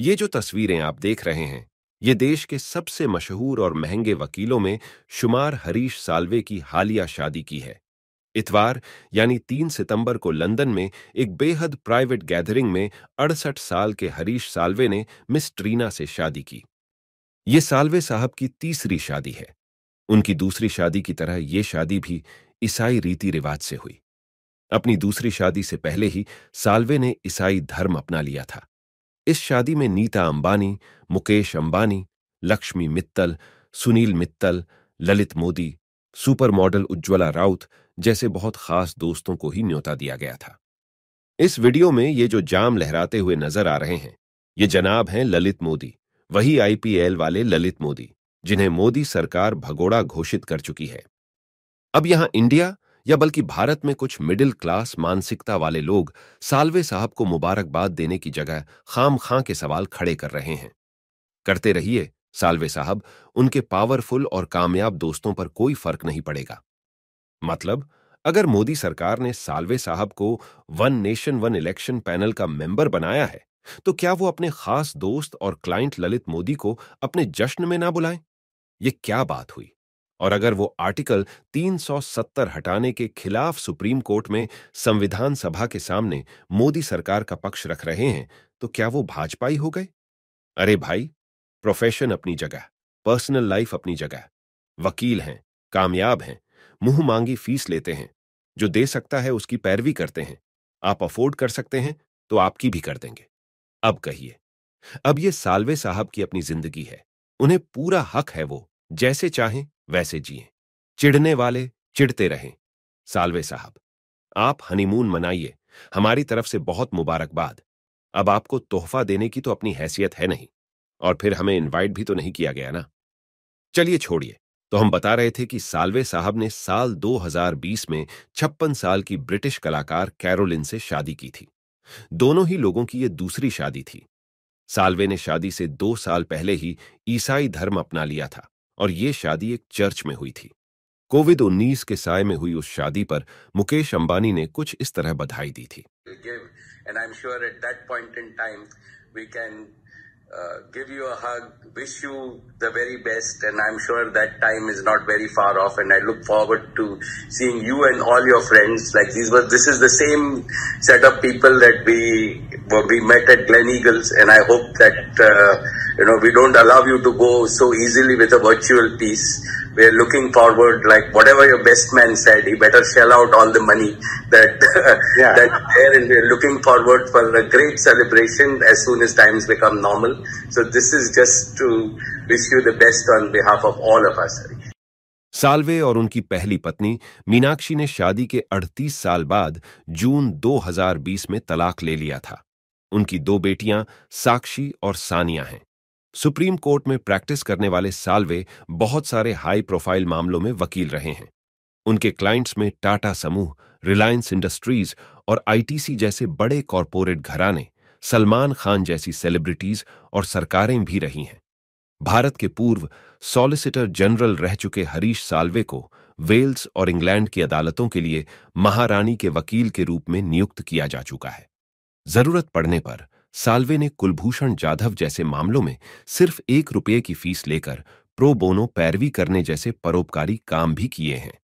ये जो तस्वीरें आप देख रहे हैं ये देश के सबसे मशहूर और महंगे वकीलों में शुमार हरीश सालवे की हालिया शादी की है इतवार यानी तीन सितंबर को लंदन में एक बेहद प्राइवेट गैदरिंग में अड़सठ साल के हरीश साल्वे ने मिस ट्रीना से शादी की ये सालवे साहब की तीसरी शादी है उनकी दूसरी शादी की तरह ये शादी भी ईसाई रीति रिवाज से हुई अपनी दूसरी शादी से पहले ही सालवे ने ईसाई धर्म अपना लिया था इस शादी में नीता अंबानी मुकेश अंबानी लक्ष्मी मित्तल सुनील मित्तल ललित मोदी सुपर मॉडल उज्ज्वला राउत जैसे बहुत खास दोस्तों को ही न्योता दिया गया था इस वीडियो में ये जो जाम लहराते हुए नजर आ रहे हैं ये जनाब हैं ललित मोदी वही आईपीएल वाले ललित मोदी जिन्हें मोदी सरकार भगोड़ा घोषित कर चुकी है अब यहां इंडिया या बल्कि भारत में कुछ मिडिल क्लास मानसिकता वाले लोग सालवे साहब को मुबारकबाद देने की जगह खाम खां के सवाल खड़े कर रहे हैं करते रहिए सालवे साहब उनके पावरफुल और कामयाब दोस्तों पर कोई फर्क नहीं पड़ेगा मतलब अगर मोदी सरकार ने सालवे साहब को one nation one election panel का मेंबर बनाया है तो क्या वो अपने खास दोस्त और क्लाइंट ललित मोदी को अपने जश्न में ना बुलाएं? ये क्या बात हुई और अगर वो आर्टिकल 370 हटाने के खिलाफ सुप्रीम कोर्ट में संविधान सभा के सामने मोदी सरकार का पक्ष रख रहे हैं तो क्या वो भाजपा ही हो गए अरे भाई प्रोफेशन अपनी जगह पर्सनल लाइफ अपनी जगह वकील हैं कामयाब हैं मुंह मांगी फीस लेते हैं जो दे सकता है उसकी पैरवी करते हैं आप अफोर्ड कर सकते हैं तो आपकी भी कर देंगे अब कहिए अब ये सालवे साहब की अपनी जिंदगी है उन्हें पूरा हक है वो जैसे चाहें वैसे जिए चिढ़ने वाले चिढ़ते रहें सालवे साहब आप हनीमून मनाइए हमारी तरफ से बहुत मुबारकबाद अब आपको तोहफा देने की तो अपनी हैसियत है नहीं और फिर हमें इनवाइट भी तो नहीं किया गया ना चलिए छोड़िए तो हम बता रहे थे कि सालवे साहब ने साल 2020 में छप्पन साल की ब्रिटिश कलाकार कैरोलिन से शादी की थी दोनों ही लोगों की यह दूसरी शादी थी सालवे ने शादी से दो साल पहले ही ईसाई धर्म अपना लिया था और ये शादी एक चर्च में हुई थी कोविड 19 के साय में हुई उस शादी पर मुकेश अंबानी ने कुछ इस तरह बधाई दी थी and I'm sure at that point in time we can uh, give you a hug, wish you the very best, and I'm sure that time is not very far off. And I look forward to seeing you and all your friends. Like these were, this is the same set of people that we we met at Glen Eagles, and I hope that uh, You know, we don't allow you to go so easily with a virtual piece. We're looking forward, like whatever your best man said, he better shell out all the money that yeah. that there, and we're looking forward for a great celebration as soon as times become normal. So this is just to wish you the best on behalf of all of us. Salve और उनकी पहली पत्नी मीनाक्षी ने शादी के 38 साल बाद जून 2020 में तलाक ले लिया था उनकी दो बेटियां साक्षी और सानिया हैं सुप्रीम कोर्ट में प्रैक्टिस करने वाले साल्वे बहुत सारे हाई प्रोफाइल मामलों में वकील रहे हैं उनके क्लाइंट्स में टाटा समूह रिलायंस इंडस्ट्रीज और आईटीसी जैसे बड़े कॉरपोरेट घराने सलमान खान जैसी सेलिब्रिटीज और सरकारें भी रही हैं भारत के पूर्व सॉलिसिटर जनरल रह चुके हरीश साल्वे को वेल्स और इंग्लैंड की अदालतों के लिए महारानी के वकील के रूप में नियुक्त किया जा चुका है जरूरत पड़ने पर साल्वे ने कुलभूषण जाधव जैसे मामलों में सिर्फ एक रुपये की फीस लेकर प्रो बोनो पैरवी करने जैसे परोपकारी काम भी किए हैं